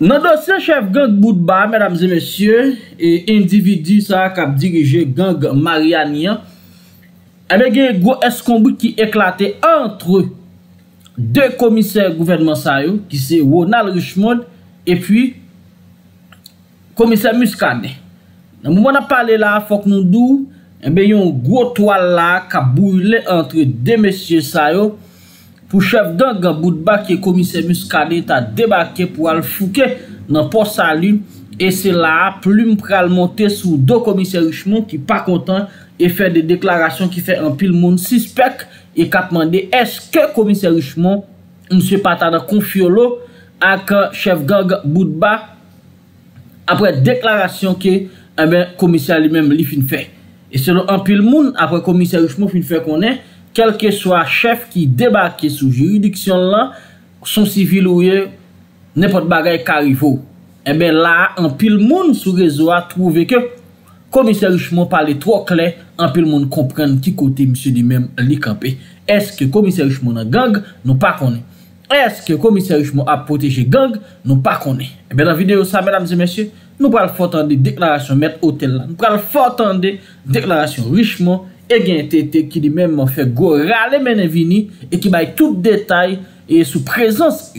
Nan dosyen chef gang Boudba, mesdames et messieurs, individu sa kap dirije gang Mariania, ebe gen yon gwo eskombi ki eklate antre de komiser gouvernement sa yo, ki se Ronald Richmond, e puis komiser Muscane. Nan mou mwana pale la, fok nou dou, ebe yon gwo toal la kap boule antre de messieurs sa yo, pou chef Ganga Boudba ki komisè Muskade ta debake pou al fouke nan pos sa lune, e se la a plume pral montè sou do komisè Richemont ki pa kontan, e fè de deklarasyon ki fè an pil moun 6 pek, e ka pman de eske komisè Richemont nou se pata da kon fiyolo ak chef Ganga Boudba, apre deklarasyon ki komisè eh li mèm li fin fè, e se lo an pil moun apre komisè Richemont fin fè konè, kelke swa chef ki debake sou juridiksyon lan son sivil ouye nepot bagay karivou ebe eh la, an pil moun sou rezo a trove ke komiser Richemont pale trok le an pil moun kompren ki kote msye di men li kampe eske komiser Richemont nan gang nou pa kone eske komiser Richemont a proteje gang nou pa kone ebe eh la videyo sa, mèdames et mèsyè nou pral fortan de deklarasyon met o tel la nou pral fortan de deklarasyon Richemont E gen tete ki di men mou fe go rale men evini. E ki bay tout detay. E sou prezans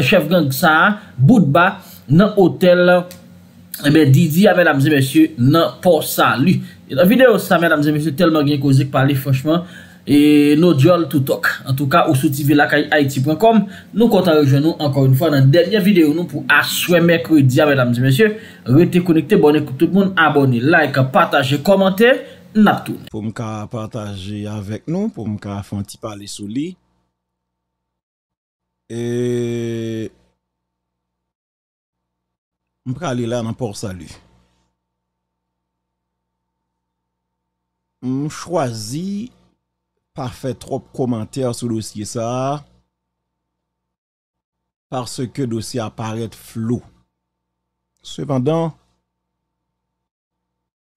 chef gang sa. Bout ba nan hotel. E eh be didi a mèdames et messieurs nan po salu. E nan videyo sa mèdames et messieurs. Telman gen kouzik pali franchman. E nou djol toutok. En toutka ou sou tv lakay iti.com. Nou konta rejou nou ankon yon fwa nan denye videyo nou. Pou aswe mèk wè di a mèdames et messieurs. Wè te konik te boni koutou moun. Aboni, like, pataje, komante. Po m ka pataje avek nou, po m ka fwantipa li sou li, e m ka li lan anpon salu. M chwazi pa fè trope komantèr sou dosye sa, parce ke dosye aparet flou. Se bandan,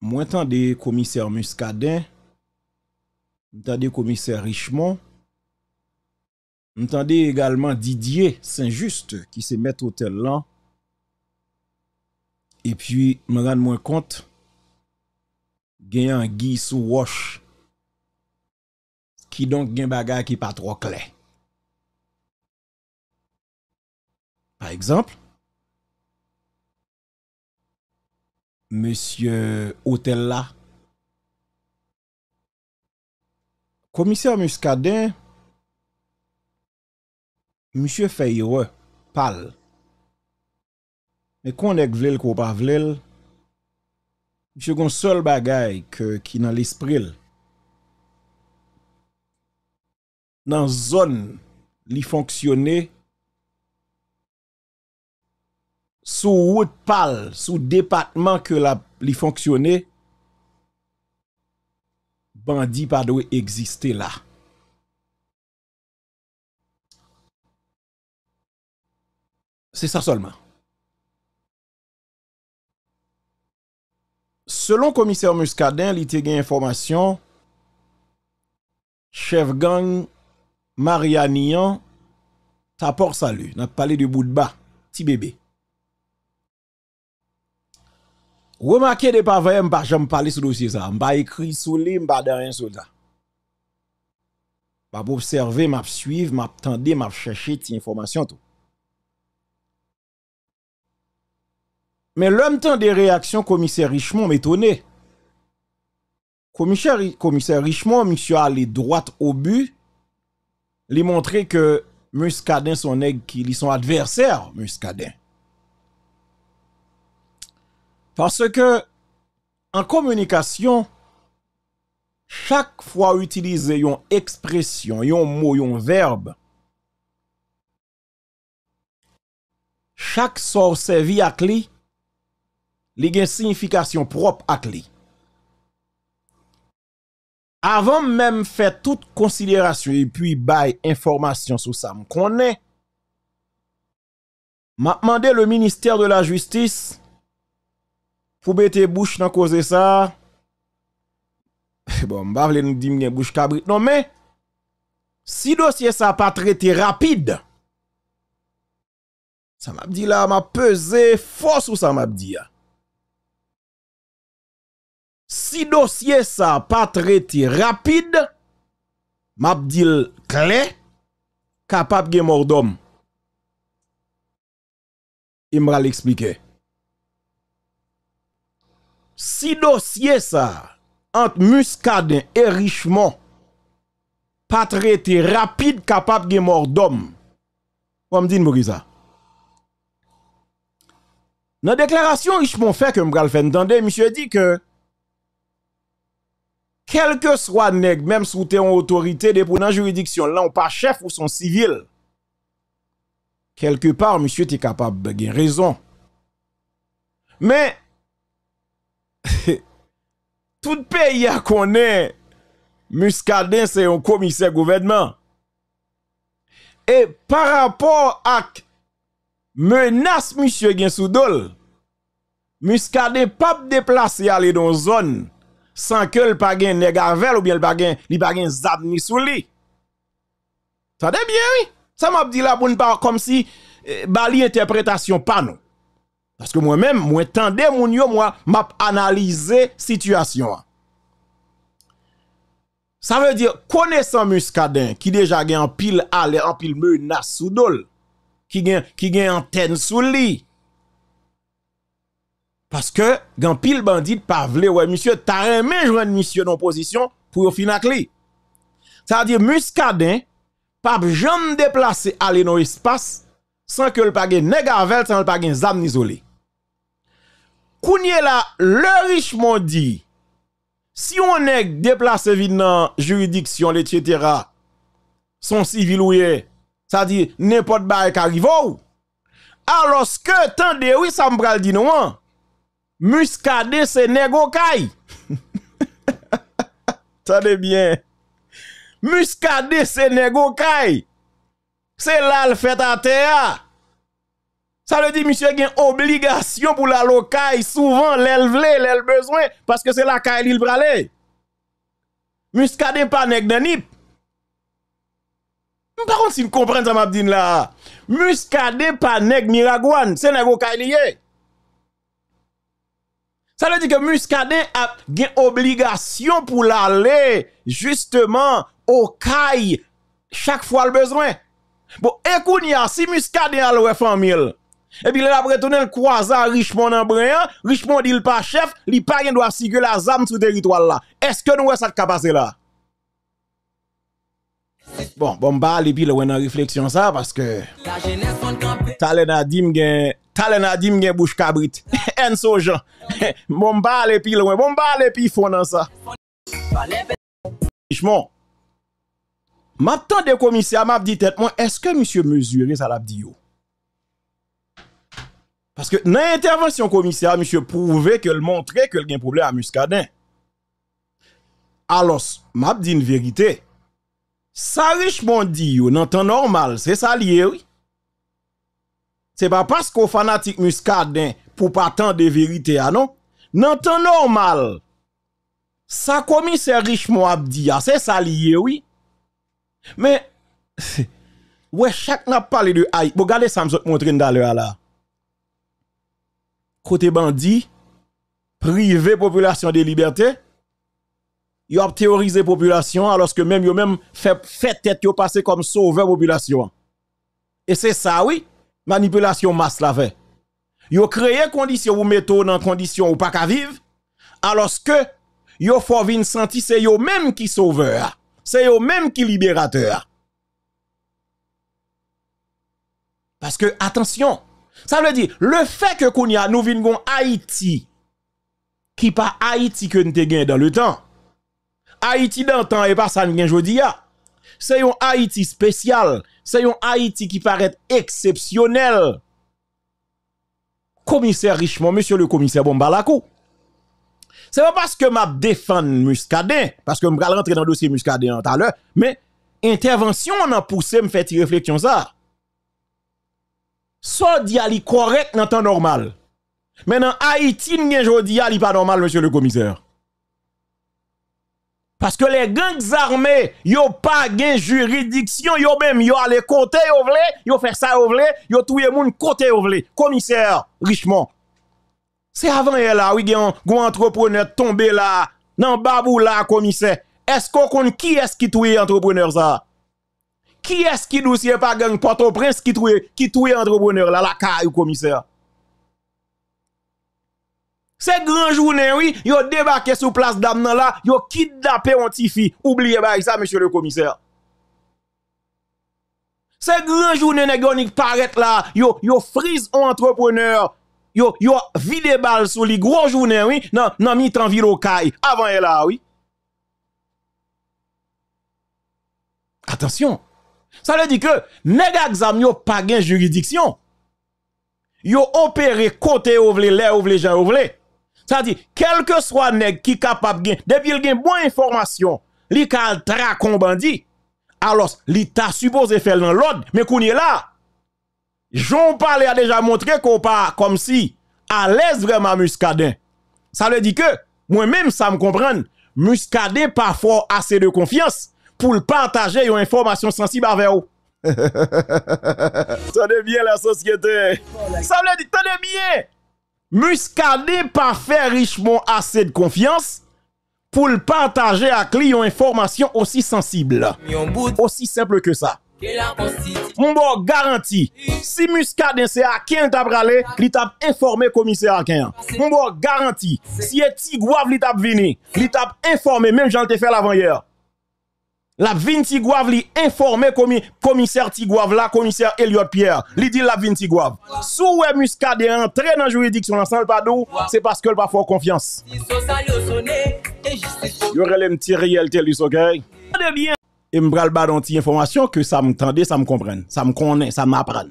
Moi, le commissaire Muscadin, le commissaire Richemont, entendez également Didier Saint-Just qui se met au tel là. Et puis, me rends moins compte, un Guy sous Wash qui donc un bagarre qui pas trop clair. Par exemple, monsieur Hôtel Commissaire Muscadin, monsieur Feyre, parle Mais qu'on est vlel qu'on pas monsieur gon seul bagay que, qui dans l'esprit. Dans zone, li fonctionner sous route sous département que la li fonctionner bandit pas doit exister là. C'est ça seulement. Selon commissaire Muscadin, il a information chef gang Nian, s'apporte salut. N'a parlé de bout de bas, petit bébé. Remarquez de pas vrai, m'pas jamais parler sur dossier ça, pas écrit sur lui, m'pas dans rien sur ça. M'a observer, m'a suivre, m'a tendre, m'a chercher des informations tout. Mais l'homme temps des réactions commissaire Richemont m'étonné. Commissaire, commissaire Richemont, monsieur allé droite au but, lui montrer que Muscadin son nèg qui sont adversaires, Muscadin. Parce que en communication, chaque fois utiliser une expression, un mot, un verbe, chaque sort servi à clé, il a une signification propre à clé. Avant même faire toute considération et puis bail information sur ça, me M'a demandé le ministère de la justice Foube te bouch nan kouze sa. Eh, bon, bavle nou dim gen bouch kabrit nan. Men, si dosye sa patrete rapide, sa mabdi la, ma peze fos ou sa mabdi ya. Si dosye sa patrete rapide, mabdi l kle, ka pap gen mordom. I mra li eksplikey. si dossier ça entre Muscadin et Richemont pas traité rapide capable de mort d'homme vous me dites, ça dans déclaration Richemont fait que me faire entendre monsieur dit que quel que soit nèg même sous en autorité de la juridiction là on pas chef ou son civil quelque part monsieur t'es capable de raison mais Tout pays a connaît Muscadin, c'est un commissaire gouvernement. Et par rapport à menace Monsieur gen Muscadin pas déplacer aller dans zone zone sans que le sans négavel ou bien le pagen, li zab ni sous lui. bien, oui. Ça m'a dit là pour ne pas comme si l'interprétation eh, bali interprétation, pas parce que moi-même, moi tendez mon yo, moi m'a situation. Ça veut dire connaissant muscadin qui déjà gagne en pile aller en pile menace sous dol qui gagne qui gagne antenne sous lit. Parce que gagne pile bandit pas vle ouais monsieur t'a remis jouer monsieur dans position pour finir Ça veut dire muscadin pas jamais déplacer aller dans espace sans que le pagé négavel, sans le pagé zam isolé. Kounye la le riche dit, si on est déplacé vide dans juridiction, etc., son civil ou ça dit n'importe quoi qui arrive alors que tande, de oui ça pral dit non hein? muscadé c'est Ça, bien muscadé c'est nego c'est là le fait à terre. Ça veut dire, monsieur, il a une obligation pour la locaille, souvent, l'élever, l'el besoin, parce que c'est la caille il bralé. Muscade pas d'anip. de nip. Par contre, si vous comprenez ça, m'a dit là. Muscade pas de miragouane, c'est nèg caille Ça veut dire que muscade ah, a une obligation pour l'aller, justement, au caille, chaque fois le besoin. Bon, écoute, si muscadé à l'ouest famille, et puis là, après le croisant Richmond en Brian, Richmond dit le pas chef, li pas rien doit signer la zame sur territoire là. Est-ce que nous ça capable passer là? Bon, bon, bah, les puis on a réflexion ça parce que. Talena dim gen. Talena dim gen bouche cabrit. En sojan Jean. Bon, bah, les puis on Bon, bah, les puis font ça. Richmond. Maintenant, des commissaires m'a dit tête moi est-ce que monsieur mesuré ça l'a dit Parce que dans l'intervention commissaire monsieur prouvé qu'elle montrait qu'elle a un problème à Muscadin. Alors, m'a dit une vérité. Ça richement dit dans temps normal, c'est ça lié oui. C'est pas parce qu'on fanatique Muscadin pour pas tant de vérité ah non. Dans temps normal, ça commissaire richement a dit ah, c'est ça lié oui mais, ouais, chaque n'a parlé de Haïti. vous regardez ça, je montrer dans l'heure là. Côté bandit, privé population des libertés, ils ont théorisé population, alors que même, ils même fait, fait tête, ils ont passé comme sauveur population. Et c'est ça, oui, manipulation masse la fait. Ils ont créé conditions où mettez dans conditions où pas qu'à vivre, alors que, ils ont fait une sentir c'est eux même qui sauveur c'est eux-mêmes qui libérateurs. Parce que, attention, ça veut dire, le fait que nous vingons Haïti, qui pas Haïti que nous avons dans le temps, Haïti dans le temps et pas ça nous aujourd'hui, c'est un Haïti spécial, c'est un Haïti qui paraît exceptionnel. Commissaire Richemont, monsieur le commissaire Bombalakou, c'est pas parce que m'a défends Muscadet, parce que vais rentrer dans le dossier muscadet, tout à l'heure, mais intervention on a poussé me fait réflexion ça. So di correct dans temps normal. Mais dans Haïti, n'y jodi ali pas normal monsieur le commissaire. Parce que les gangs armés, yo pas de juridiction, yo même yo aller côté ils vle, faire ça ils vle, yo tout le côté Commissaire Richemont, c'est avant elle là, oui, un entrepreneur tombé là, dans babou là, commissaire. Est-ce qu'on connaît qui est-ce qui touye entrepreneur ça? Qui est-ce qui dossier pas gang Port-au-Prince qui touye, qui entrepreneur là, la caille commissaire? C'est grand journée, oui, yo débarqué sur place d'Amna, là, yo kidnappé un tifi. Oubliez pas ça, monsieur le commissaire. C'est grand journée, nèg paraît là, yo, yo frise un entrepreneur, yo, yo vide bal sur les gros journées, oui, non, non, mi tan viro avant elle là, oui. Attention. Ça veut dire que, nèg exam yo pas gain juridiction. Yo opéré côté ou vle, lè ou Ça dit dire, quel que soit nèg qui capable gain, depuis il gain bonne information, li kal tra bandi. Alors, li t'a supposé faire dans l'ordre, mais qu'on est là. Jean paul a déjà montré qu'on parle comme si à l'aise vraiment muscadin. Ça veut dire que moi-même ça me comprend. Muscadin parfois assez de confiance pour partager une information sensible avec vous. Tenez bien la société. Ça veut dire tenez bien. Muscadin pas fait richement assez de confiance pour partager à lui information aussi sensible. Aussi simple que ça. Moun bo garanti Si muska den se a ken tap rale Li tap informe komise a ken Moun bo garanti Si e tigwav li tap vini Li tap informe Meme jan te fe lavan ye Lavin tigwav li informe komise a tigwav La komise a Elliot Pierre Li di lavin tigwav Sou we muska den tre nan juridik Son ansan l pa nou Se paske l pa fon konfians Yo rele mti reyelte li so gay Moun de bien et me parle bad anti information que ça m'entendait, ça me ça me connaît, ça m'apprend.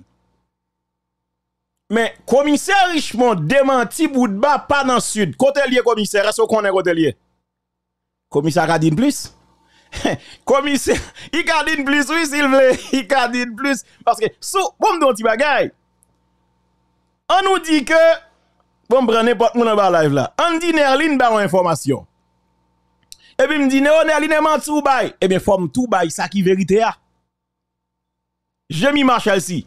Mais commissaire Richemont démenti bout de pas dans le sud. Côté lié commissaire, est-ce qu'on est côté lié? Commissaire a plus. commissaire, il a dit plus, oui, s'il veut, il a dit plus. Parce que, sous, bon, don bagay. On nous dit que, bon, prenez n'importe monde dans la live là. On dit Nerline, ba information. Et puis me dit Néonel, il est menti ou bail. Eh bien, forme tout bail, ça qui vérité a. Jemi marche si.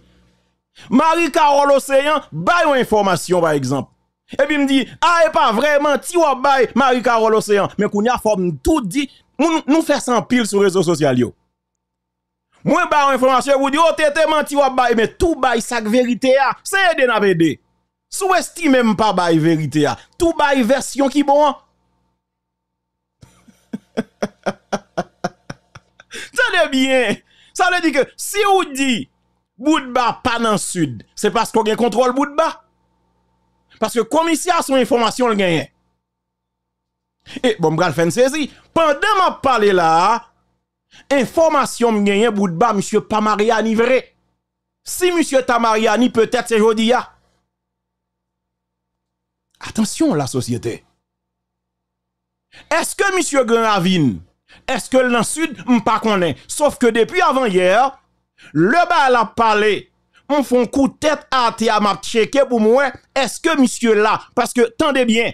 Marie-Carole Océan, bail information par exemple. Et puis me dit, ah, et pas vraiment, ti ou bail Marie-Carole Océan. Mais qu'on a forme tout dit, nous faisons pile sur les réseaux sociaux. Moi, bah, information, vous dites, oh, t'es menti ou bail, mais tout bail, ça qui vérité a. C'est de n'a Sous-estime même pas bail vérité a. Tout bail version qui bon. C'est bien. Ça veut dire que si on dit Boudba pas dans le sud, c'est parce qu'on a contrôle Boudba. Parce que comme commissaire son information le gagne. Et bon, je vais saisie Pendant que je parle là, information me gagne Boudba, monsieur Tamariani, vrai. Si monsieur Tamariani, peut-être c'est Jodia. Attention la société. Est-ce que monsieur Granavine est-ce que dans le sud, pas est? Sauf que depuis avant hier, le bal a parlé. On fait coup de tête à m'a pour moi. Est-ce que monsieur là, parce que tendez bien,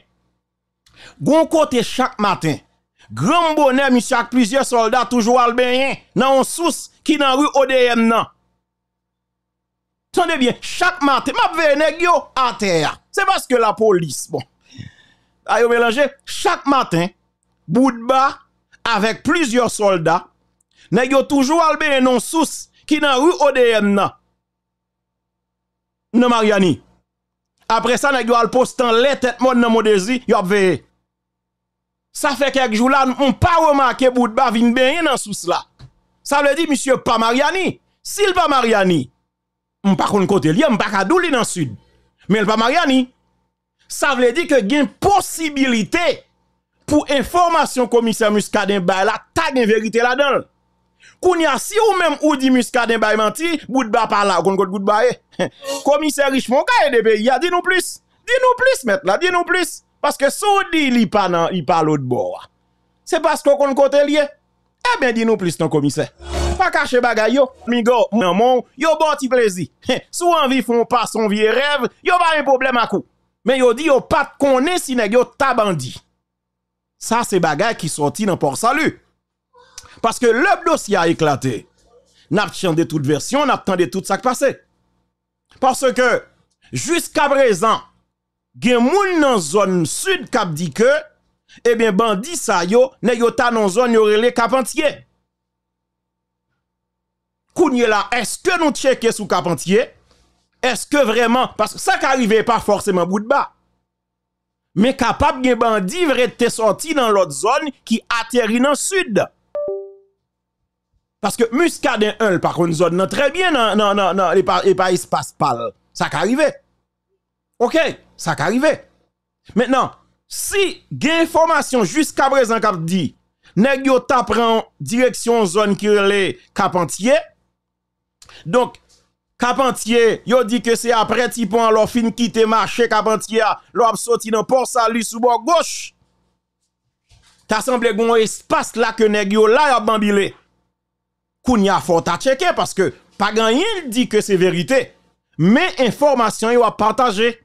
gon côté chaque matin, grand bonheur monsieur avec plusieurs soldats toujours albaniens, dans un sous qui dans rue ODM non. Tendez bien, chaque matin, m'a à terre. C'est parce que la police, bon. Ayo mélanger, chaque matin, bout de bas avec plusieurs soldats. Ils ont toujours albé non sous qui dans rue ODM nan. Non Mariani. Après ça nèg yo al postant la tête de nan Modesi, yo Ça fait quelques jours là, on pas remarqué Boudba vin bien dans sous là. Ça veut dire monsieur pas Mariani. S'il pas Mariani, on pas kon côté li, on pas ka dans sud. Mais il pas Mariani. Ça veut dire que une possibilité pour information commissaire Muscadin bay la tag en vérité là-dedans. Kounia si ou même ou dit Muscadin bay menti, bout ba par là kon gout bay. Eh. commissaire Richemont ka de pays, dit nous plus. Dis nous plus maître là, dis nous plus parce que si vous dit li pa nan, l'autre bord. Ah. C'est parce qu'on kon côté lié. Eh bien, dis-nous plus, ton commissaire. Pas cacher bagay yo, migo, mon mon, yo bon petit plaisir. Eh, Sou envie font pas son vieux rêve, yo pas un problème à coup. Mais yo dit yo pas connaît si nèg un tabandi. Ça, c'est bagailles qui sorti dans Port Salut. Parce que le dossier a éclaté. N'a de toute version, n'a de tout ça qui passé. Parce que, jusqu'à présent, gens dans la zone sud kap dit que, eh bien, bandit sa yo, ne yo ta la zone yo cap entier. Kounye est-ce que nous checker sous cap entier? Est-ce que vraiment, parce que ça qui arrive pas forcément bout de bas mais capable de bandits te sorti dans l'autre zone qui atterrit dans le sud. Parce que Muscadet 1, par contre, zone non, très bien non, non, non, et pas, pas espace Ça arrive. OK, ça arrive. Maintenant, si gain information jusqu'à présent cap dit nèg yo en direction zone qui est Capentier. donc Carpentier, yo dit que c'est après Tipon leur fin quitter marché Carpentier, l'a sorti dans port salut sous bord gauche. T'as semblé bon espace là que nèg yo là y a bambilé. Kounya faut à checker parce que pas gagné dit que c'est vérité. Mais information yo a partagé.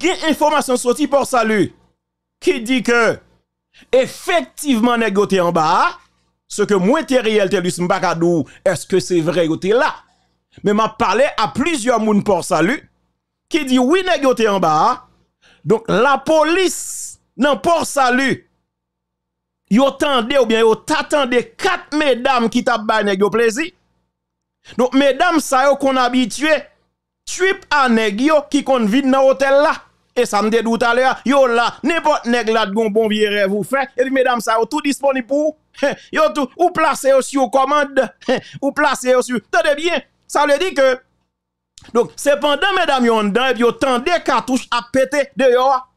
Gen information sorti port salut qui dit que effectivement nèg en bas ce que moi réel te lui est-ce que c'est vrai yo là mais m'a parlé à plusieurs moun pour salut qui dit oui nèg en bas. Donc la police dans port salut yo tande ou bien yo t'attendez quatre mesdames qui t'a ba nèg plaisir. Donc mesdames ça yo qu'on habitué trip à nèg qui kon vide dans hôtel là. Et ça me tout à l'heure, yo là, n'importe nèg là de bon vieux rêve vous fait, et mesdames ça, yo tout disponible pour, yo tout, ou placez aussi sur commande, ou placez vous sur, tenez bien, ça veut dire que, donc, cependant, mesdames, yon dan, et tende tant cartouches à péter dehors.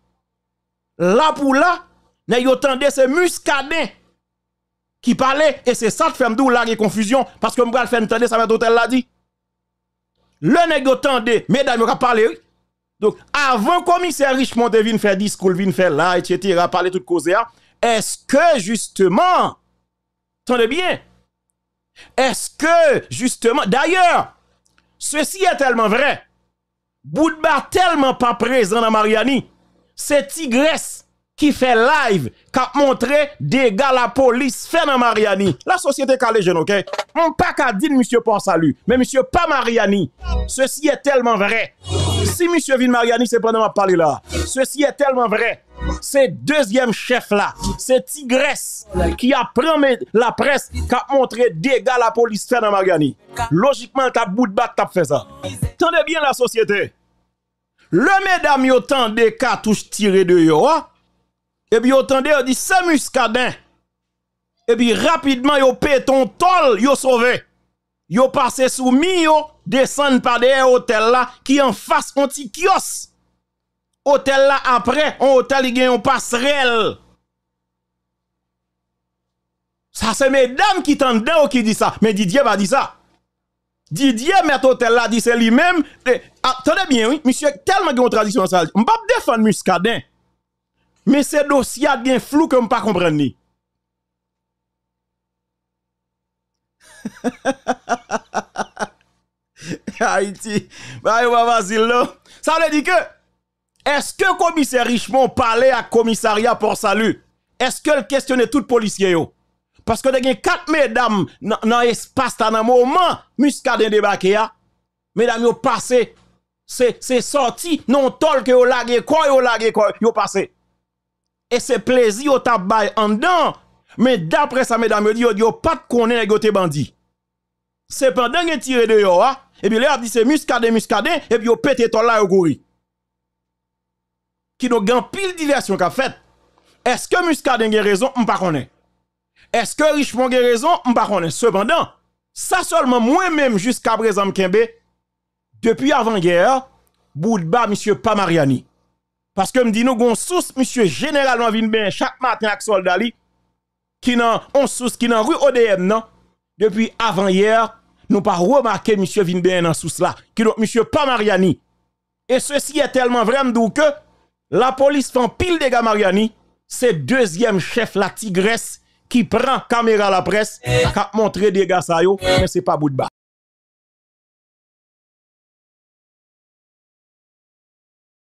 Là pour là, mais yon ce muscadin qui parlait et c'est ça qui fait m'dou la confusion, parce que m'bral fait m'tende, ça va hôtel l'a dit. Le nègre tende, mesdames, yon parle. donc, avant commissaire Richmond vienne faire discours, vienne faire là, etc., parler toute cause, hein, est-ce que justement, tendez bien, est-ce que, justement, d'ailleurs, ceci est tellement vrai. Boudba tellement pas présent dans Mariani, c'est Tigresse qui fait live, qui a montré des gars la police fait dans Mariani. La société calégienne, ok? On pas qu'à dire monsieur pas salut, mais monsieur pas Mariani. Ceci est tellement vrai. Si monsieur Vin Mariani, c'est pendant ma parler là. Ceci est tellement vrai c'est deuxième chef là, c'est Tigresse qui a pris la presse, qui a montré dégâts la police fait dans Magani. Logiquement, t'as bout de t'as fait ça. Tendez bien la société. Le mesdames, yo des cartouches tiré de yo, hein. et puis yo tendez, dit, c'est muscadin. Et puis rapidement, yo péton tol, yo sauvé. Yo passé sous mi, yo descend par des hôtels là, qui en face, un petit kiosque hôtel là après, on hôtel il gagne passerelle. Ça c'est mesdames qui t'en ou qui dit ça, mais Didier va dire ça. Didier met hôtel là dit c'est lui-même. Attendez bien oui, monsieur tellement une tradition ça. On pas défendre Muscadin. Mais c'est dossier bien flou que pas comprendre Haïti, bah, va là. Ça veut dire que est-ce que commissaire Richemont parlait à commissariat pour salut? Est-ce que le questionnait tout policier yo? Parce que y a quatre mesdames dans l'espace, dans un moment, Muscadet débarqué ya. Hein? Mesdames yo passé, c'est sorti, non tol que yo lagé, quoi yo lagé, quoi yo passé. Et c'est plaisir au travail en dedans. Mais d'après ça, mesdames, yo dit yo, pas de bandits. C'est pendant Cependant, yo tiré de yo, hein? et puis là, dit c'est muscadé, muscadé, et puis yo pété tol là yo qui nous grand pile diversion qu'a fait. Est-ce que Muscadin a raison, on pas Est-ce que Richmond a raison, on pas Cependant, ça seulement moi-même jusqu'à présent m'kembe depuis avant-guerre, Boudba monsieur Pamariani. Parce que me dit nous gon source monsieur généralement vient chaque matin avec soldat qui n'a on source qui n'a rue ODM non depuis avant-hier nous pas remarqué monsieur vient bien dans source là qui donc monsieur Pamariani. Et ceci est tellement vrai que la police fait pile gars Mariani. C'est deuxième chef, la tigresse, qui prend caméra à la presse, eh. qui montrer des gars ça, mais c'est pas bout de bas.